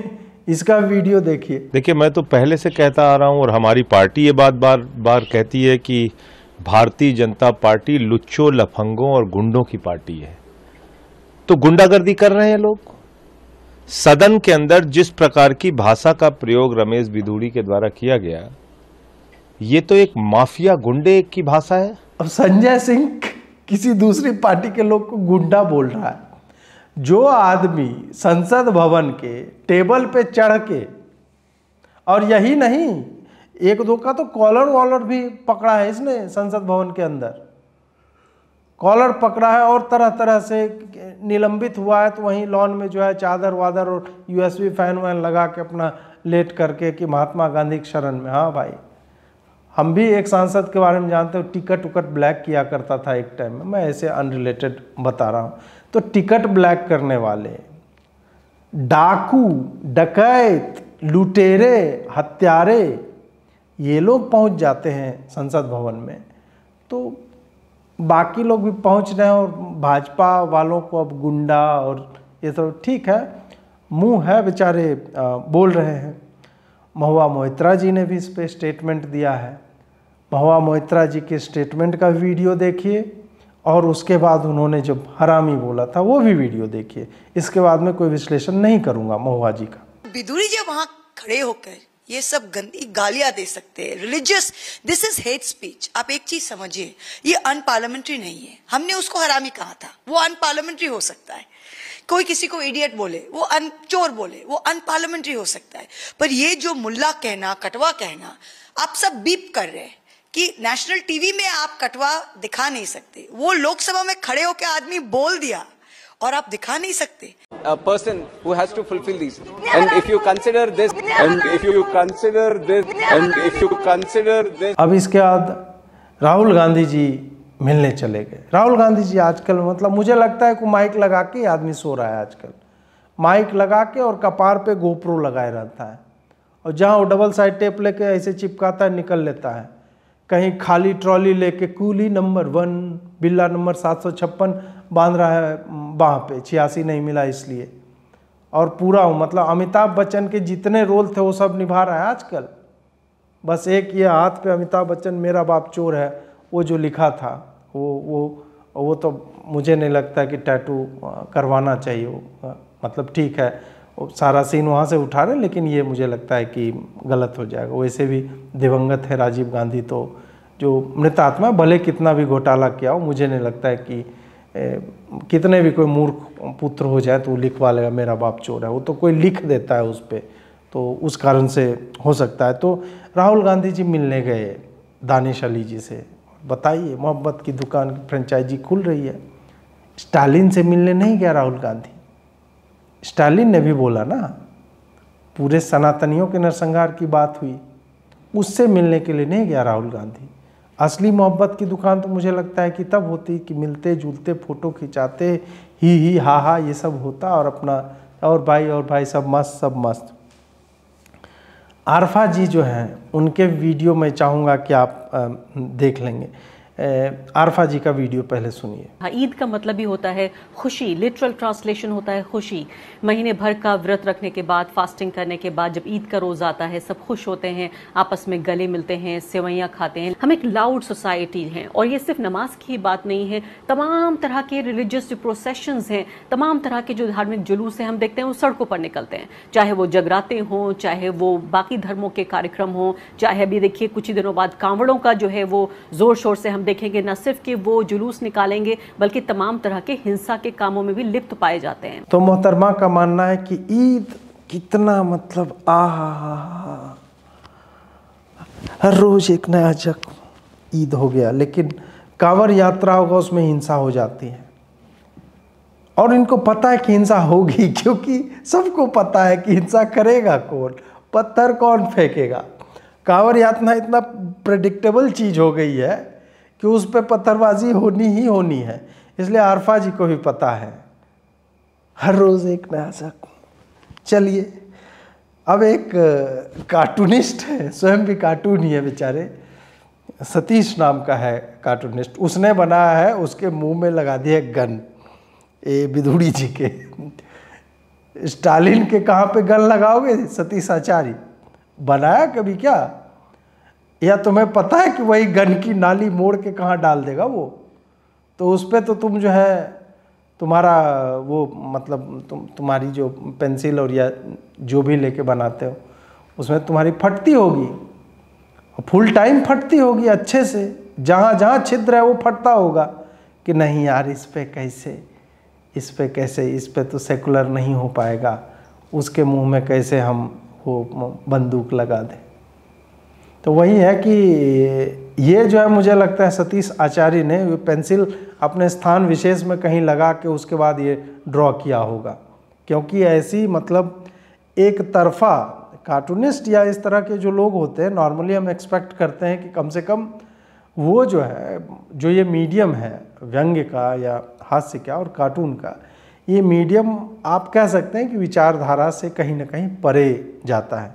इसका वीडियो देखिए देखिए मैं तो पहले से कहता आ रहा हूँ और हमारी पार्टी ये बात बार बार कहती है कि भारतीय जनता पार्टी लुच्चों लफंगों और गुंडों की पार्टी है तो गुंडागर्दी कर रहे हैं लोग सदन के अंदर जिस प्रकार की भाषा का प्रयोग रमेश बिदूड़ी के द्वारा किया गया ये तो एक माफिया गुंडे की भाषा है अब संजय सिंह किसी दूसरी पार्टी के लोग को गुंडा बोल रहा है जो आदमी संसद भवन के टेबल पे चढ़ के और यही नहीं एक दो का तो कॉलर वॉलर भी पकड़ा है इसने संसद भवन के अंदर कॉलर पकड़ा है और तरह तरह से निलंबित हुआ है तो वहीं लॉन में जो है चादर वादर और यूएसबी फैन वैन लगा के अपना लेट करके कि महात्मा गांधी के शरण में हाँ भाई हम भी एक सांसद के बारे में जानते हो टिकट उकट ब्लैक किया करता था एक टाइम में मैं ऐसे अनरिलेटेड बता रहा हूँ तो टिकट ब्लैक करने वाले डाकू डकैत लुटेरे हत्यारे ये लोग पहुँच जाते हैं संसद भवन में तो बाकी लोग भी पहुंच रहे हैं और भाजपा वालों को अब गुंडा और ये सब ठीक है मुंह है बेचारे बोल रहे हैं महुआ मोहित्रा जी ने भी इस पर स्टेटमेंट दिया है महुआ मोहित्रा जी के स्टेटमेंट का वीडियो देखिए और उसके बाद उन्होंने जब हरामी बोला था वो भी वीडियो देखिए इसके बाद में कोई विश्लेषण नहीं करूंगा महुआ जी का बिदुरी जी वहाँ खड़े होकर ये सब गंदी गालियां दे सकते हैं religious this is hate speech आप एक चीज समझिए ये अनपार्लियामेंट्री नहीं है हमने उसको हरामी कहा था वो अनपार्लियामेंट्री हो सकता है कोई किसी को इडियट बोले वो अन चोर बोले वो अनपार्लियामेंट्री हो सकता है पर ये जो मुल्ला कहना कटवा कहना आप सब बीप कर रहे हैं कि नेशनल टीवी में आप कटवा दिखा नहीं सकते वो लोकसभा में खड़े होकर आदमी बोल दिया और आप दिखा नहीं सकते person person who has to fulfill these and if you consider this and if you consider this and if you अब इसके बाद राहुल गांधी जी मिलने चले गए राहुल गांधी जी आजकल मतलब मुझे लगता है कि माइक लगा के आदमी सो रहा है आजकल माइक लगा के और कपार पे गोप्रो लगाए रहता है और जहाँ वो डबल साइड टेप लेके ऐसे चिपकाता है निकल लेता है कहीं खाली ट्रॉली लेके कूली नंबर वन बिल्ला नंबर सात सौ छप्पन बांध रहा है वहाँ पे छियासी नहीं मिला इसलिए और पूरा हूँ मतलब अमिताभ बच्चन के जितने रोल थे वो सब निभा रहा है आजकल बस एक ये हाथ पे अमिताभ बच्चन मेरा बाप चोर है वो जो लिखा था वो वो वो तो मुझे नहीं लगता कि टैटू करवाना चाहिए वो मतलब ठीक है सारा सीन वहाँ से उठा रहे लेकिन ये मुझे लगता है कि गलत हो जाएगा वैसे भी दिवंगत है राजीव गांधी तो जो मृत आत्मा भले कितना भी घोटाला किया हो मुझे नहीं लगता है कि कितने भी कोई मूर्ख पुत्र हो जाए तो वो लिखवा लेगा मेरा बाप चोर है वो तो कोई लिख देता है उस पर तो उस कारण से हो सकता है तो राहुल गांधी जी मिलने गए दानिश अली जी से बताइए मोहब्बत की दुकान की फ्रेंचाइजी खुल रही है स्टालिन से मिलने नहीं गया राहुल गांधी स्टालिन ने भी बोला ना पूरे सनातनियों के नरसंहार की बात हुई उससे मिलने के लिए नहीं गया राहुल गांधी असली मोहब्बत की दुकान तो मुझे लगता है कि तब होती कि मिलते जुलते फ़ोटो खिंचाते ही ही हा हा ये सब होता और अपना और भाई और भाई सब मस्त सब मस्त आरफा जी जो हैं उनके वीडियो मैं चाहूँगा कि आप देख लेंगे आरफा जी का वीडियो पहले सुनिए हाँ ईद का मतलब ही होता है खुशी लिटरल ट्रांसलेशन होता है खुशी महीने भर का व्रत रखने के बाद फास्टिंग करने के बाद जब ईद का रोज़ आता है सब खुश होते हैं आपस में गले मिलते हैं सेवैयाँ खाते हैं हम एक लाउड सोसाइटी हैं और ये सिर्फ नमाज की बात नहीं है तमाम तरह के रिलीजियस जो प्रोसेशन हैं तमाम तरह के जो धार्मिक जुलूस हैं हम देखते हैं वो सड़कों पर निकलते हैं चाहे वो जगराते हों चाहे वो बाकी धर्मों के कार्यक्रम हों चाहे अभी देखिए कुछ ही दिनों बाद कांवड़ों का जो है वो ज़ोर शोर से हम देखेंगे न सिर्फ कि वो जुलूस निकालेंगे बल्कि तमाम तरह के हिंसा के कामों में भी लिप्त पाए जाते हैं तो मोहतरमा का मानना है कि ईद कितना मतलब आह हर रोज एक नया जख्म ईद हो गया लेकिन कांवर यात्रा होगा उसमें हिंसा हो जाती है और इनको पता है कि हिंसा होगी क्योंकि सबको पता है कि हिंसा करेगा कौन पत्थर कौन फेंकेगा कांवर यात्रा इतना प्रडिक्टेबल चीज़ हो गई है कि उस पर पत्थरबाजी होनी ही होनी है इसलिए आरफा जी को भी पता है हर रोज़ एक नया सक चलिए अब एक कार्टूनिस्ट है स्वयं भी कार्टून ही है बेचारे सतीश नाम का है कार्टूनिस्ट उसने बनाया है उसके मुंह में लगा दिया गन ये बिधुड़ी जी के स्टालिन के कहाँ पे गन लगाओगे सतीश आचार्य बनाया कभी क्या या तुम्हें पता है कि वही गन की नाली मोड़ के कहाँ डाल देगा वो तो उस पर तो तुम जो है तुम्हारा वो मतलब तुम तुम्हारी जो पेंसिल और या जो भी लेके बनाते हो उसमें तुम्हारी फटती होगी फुल टाइम फटती होगी अच्छे से जहाँ जहाँ छिद्र है वो फटता होगा कि नहीं यार इस पर कैसे इस पर कैसे इस पर तो सेकुलर नहीं हो पाएगा उसके मुंह में कैसे हम वो बंदूक लगा दें तो वही है कि ये जो है मुझे लगता है सतीश आचार्य ने पेंसिल अपने स्थान विशेष में कहीं लगा के उसके बाद ये ड्रॉ किया होगा क्योंकि ऐसी मतलब एक तरफा कार्टूनिस्ट या इस तरह के जो लोग होते हैं नॉर्मली हम एक्सपेक्ट करते हैं कि कम से कम वो जो है जो ये मीडियम है व्यंग्य का या हास्य का और कार्टून का ये मीडियम आप कह सकते हैं कि विचारधारा से कहीं ना कहीं परे जाता है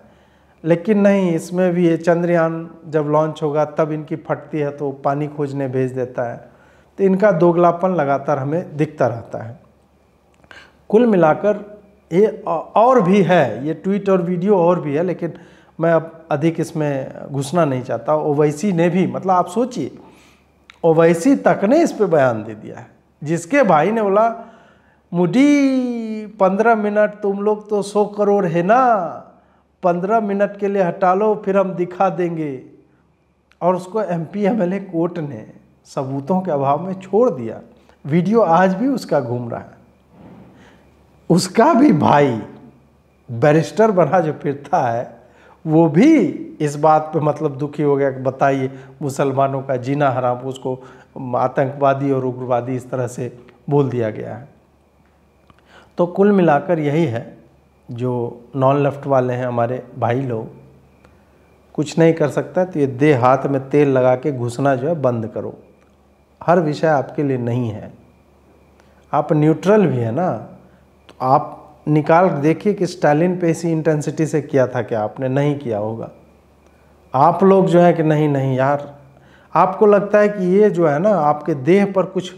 लेकिन नहीं इसमें भी ये चंद्रयान जब लॉन्च होगा तब इनकी फटती है तो पानी खोजने भेज देता है तो इनका दोगलापन लगातार हमें दिखता रहता है कुल मिलाकर ये और भी है ये ट्वीट और वीडियो और भी है लेकिन मैं अब अधिक इसमें घुसना नहीं चाहता ओवैसी ने भी मतलब आप सोचिए ओवैसी तक ने इस पर बयान दे दिया है जिसके भाई ने बोला मुडी पंद्रह मिनट तुम लोग तो सौ करोड़ है ना पंद्रह मिनट के लिए हटा लो फिर हम दिखा देंगे और उसको M P M L A court ने सबूतों के अभाव में छोड़ दिया वीडियो आज भी उसका घूम रहा है उसका भी भाई बैरिस्टर बना जो फिरता है वो भी इस बात पे मतलब दुखी हो गया कि बताइए मुसलमानों का जीना हराम उसको आतंकवादी और उग्रवादी इस तरह से बोल दिया गया है तो कुल मिलाकर यही है जो नॉन लेफ्ट वाले हैं हमारे भाई लोग कुछ नहीं कर सकता तो ये दे हाथ में तेल लगा के घुसना जो है बंद करो हर विषय आपके लिए नहीं है आप न्यूट्रल भी है ना तो आप निकाल देखिए कि स्टालिन पे इसी इंटेंसिटी से किया था क्या आपने नहीं किया होगा आप लोग जो है कि नहीं नहीं यार आपको लगता है कि ये जो है ना आपके देह पर कुछ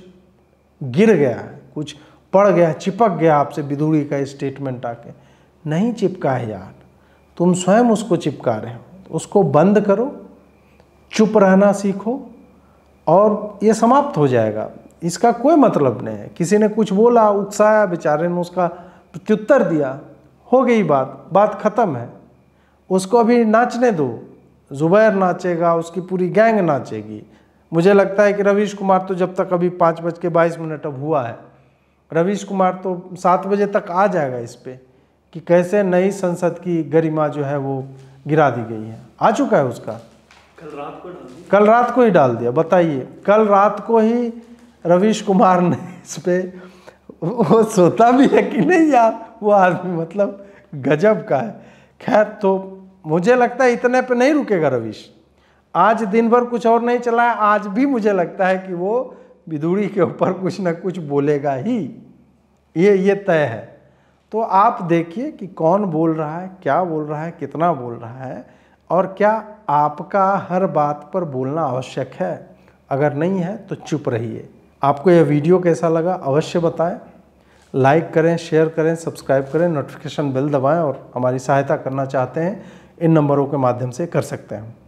गिर गया है कुछ पड़ गया चिपक गया आपसे बिदूरी का स्टेटमेंट आके नहीं चिपका है यार तुम स्वयं उसको चिपका रहे हो उसको बंद करो चुप रहना सीखो और ये समाप्त हो जाएगा इसका कोई मतलब नहीं है किसी ने कुछ बोला उकसाया बेचारे ने उसका प्रत्युत्तर दिया हो गई बात बात ख़त्म है उसको अभी नाचने दो जुबैर नाचेगा उसकी पूरी गैंग नाचेगी मुझे लगता है कि रवीश कुमार तो जब तक अभी पाँच बज के बाईस मिनट अब हुआ है रवीश कुमार तो सात बजे तक आ जाएगा इस पर कि कैसे नई संसद की गरिमा जो है वो गिरा दी गई है आ चुका है उसका कल रात को कल रात को ही डाल दिया बताइए कल रात को ही रवीश कुमार ने इस पर वो सोता भी है कि नहीं यार वो आदमी मतलब गजब का है खैर तो मुझे लगता है इतने पे नहीं रुकेगा रवीश आज दिन भर कुछ और नहीं चला है आज भी मुझे लगता है कि वो बिदूरी के ऊपर कुछ ना कुछ बोलेगा ही ये ये तय है तो आप देखिए कि कौन बोल रहा है क्या बोल रहा है कितना बोल रहा है और क्या आपका हर बात पर बोलना आवश्यक है अगर नहीं है तो चुप रहिए आपको यह वीडियो कैसा लगा अवश्य बताएं लाइक करें शेयर करें सब्सक्राइब करें नोटिफिकेशन बेल दबाएं और हमारी सहायता करना चाहते हैं इन नंबरों के माध्यम से कर सकते हैं